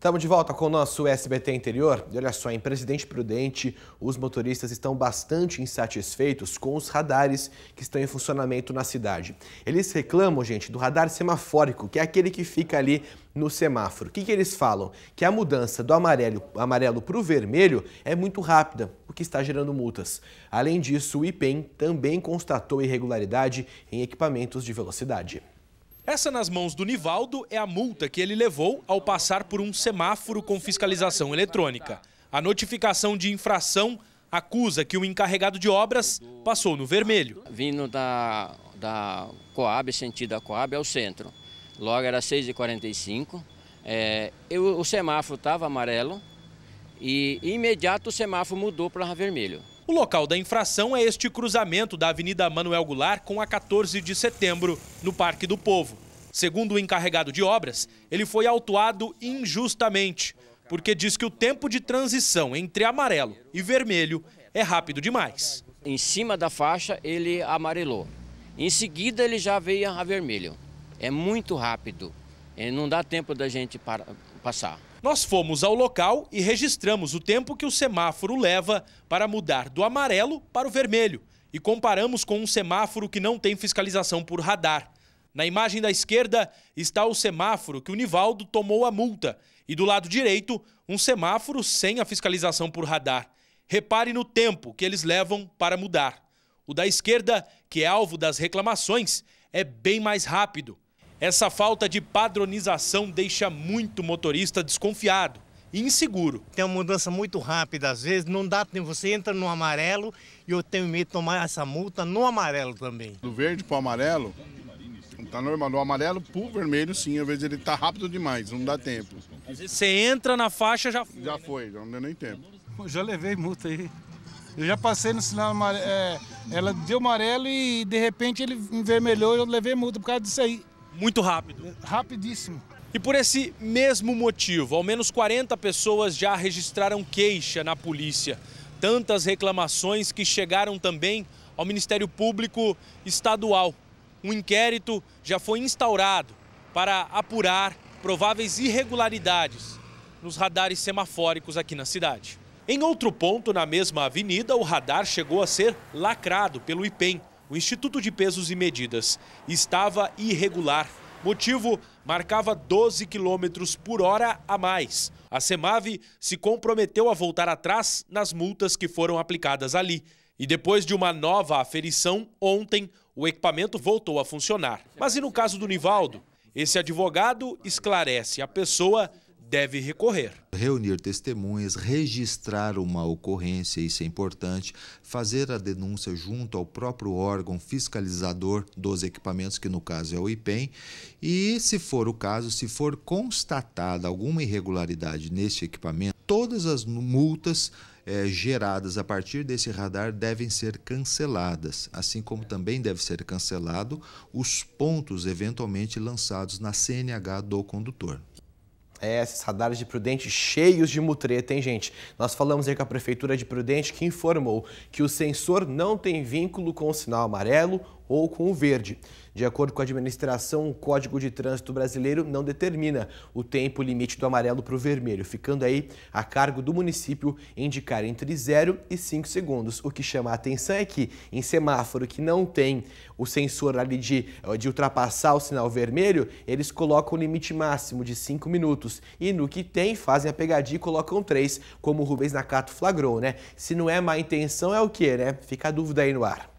Estamos de volta com o nosso SBT Interior. E olha só, em Presidente Prudente, os motoristas estão bastante insatisfeitos com os radares que estão em funcionamento na cidade. Eles reclamam, gente, do radar semafórico, que é aquele que fica ali no semáforo. O que, que eles falam? Que a mudança do amarelo para amarelo o vermelho é muito rápida, o que está gerando multas. Além disso, o IPEM também constatou irregularidade em equipamentos de velocidade. Essa nas mãos do Nivaldo é a multa que ele levou ao passar por um semáforo com fiscalização eletrônica. A notificação de infração acusa que o encarregado de obras passou no vermelho. Vindo da, da Coab, sentido da Coab, ao é centro. Logo era 6h45. É, eu, o semáforo estava amarelo e imediato o semáforo mudou para vermelho. O local da infração é este cruzamento da Avenida Manuel Goulart com a 14 de setembro, no Parque do Povo. Segundo o encarregado de obras, ele foi autuado injustamente, porque diz que o tempo de transição entre amarelo e vermelho é rápido demais. Em cima da faixa, ele amarelou. Em seguida, ele já veio a vermelho. É muito rápido. É, não dá tempo da gente passar. Nós fomos ao local e registramos o tempo que o semáforo leva para mudar do amarelo para o vermelho e comparamos com um semáforo que não tem fiscalização por radar. Na imagem da esquerda está o semáforo que o Nivaldo tomou a multa e do lado direito, um semáforo sem a fiscalização por radar. Repare no tempo que eles levam para mudar. O da esquerda, que é alvo das reclamações, é bem mais rápido essa falta de padronização deixa muito motorista desconfiado e inseguro. Tem uma mudança muito rápida, às vezes não dá tempo. Você entra no amarelo e eu tenho medo de tomar essa multa no amarelo também. Do verde para o amarelo, está normal. Do amarelo para o vermelho, sim, às vezes ele está rápido demais, não dá tempo. Às vezes você entra na faixa, já foi. Já né? foi, não deu nem tempo. Eu já levei multa aí. Eu já passei no sinal amarelo, é, ela deu amarelo e de repente ele envermelhou e eu levei multa por causa disso aí. Muito rápido. Rapidíssimo. E por esse mesmo motivo, ao menos 40 pessoas já registraram queixa na polícia. Tantas reclamações que chegaram também ao Ministério Público Estadual. Um inquérito já foi instaurado para apurar prováveis irregularidades nos radares semafóricos aqui na cidade. Em outro ponto, na mesma avenida, o radar chegou a ser lacrado pelo IPEM, o Instituto de Pesos e Medidas estava irregular. Motivo: marcava 12 quilômetros por hora a mais. A Semave se comprometeu a voltar atrás nas multas que foram aplicadas ali. E depois de uma nova aferição, ontem, o equipamento voltou a funcionar. Mas e no caso do Nivaldo? Esse advogado esclarece a pessoa deve recorrer. Reunir testemunhas, registrar uma ocorrência, isso é importante, fazer a denúncia junto ao próprio órgão fiscalizador dos equipamentos, que no caso é o IPEM, e se for o caso, se for constatada alguma irregularidade neste equipamento, todas as multas é, geradas a partir desse radar devem ser canceladas, assim como também deve ser cancelado os pontos eventualmente lançados na CNH do condutor. É, esses radares de Prudente cheios de mutreta, hein, gente? Nós falamos aí com a Prefeitura de Prudente que informou que o sensor não tem vínculo com o sinal amarelo ou com o verde. De acordo com a administração, o Código de Trânsito Brasileiro não determina o tempo limite do amarelo para o vermelho, ficando aí a cargo do município indicar entre 0 e 5 segundos. O que chama a atenção é que em semáforo que não tem o sensor ali de, eh, de ultrapassar o sinal vermelho, eles colocam o limite máximo de 5 minutos. E no que tem, fazem a pegadinha e colocam 3, como o Rubens Nakato flagrou, né? Se não é má intenção, é o que, né? Fica a dúvida aí no ar.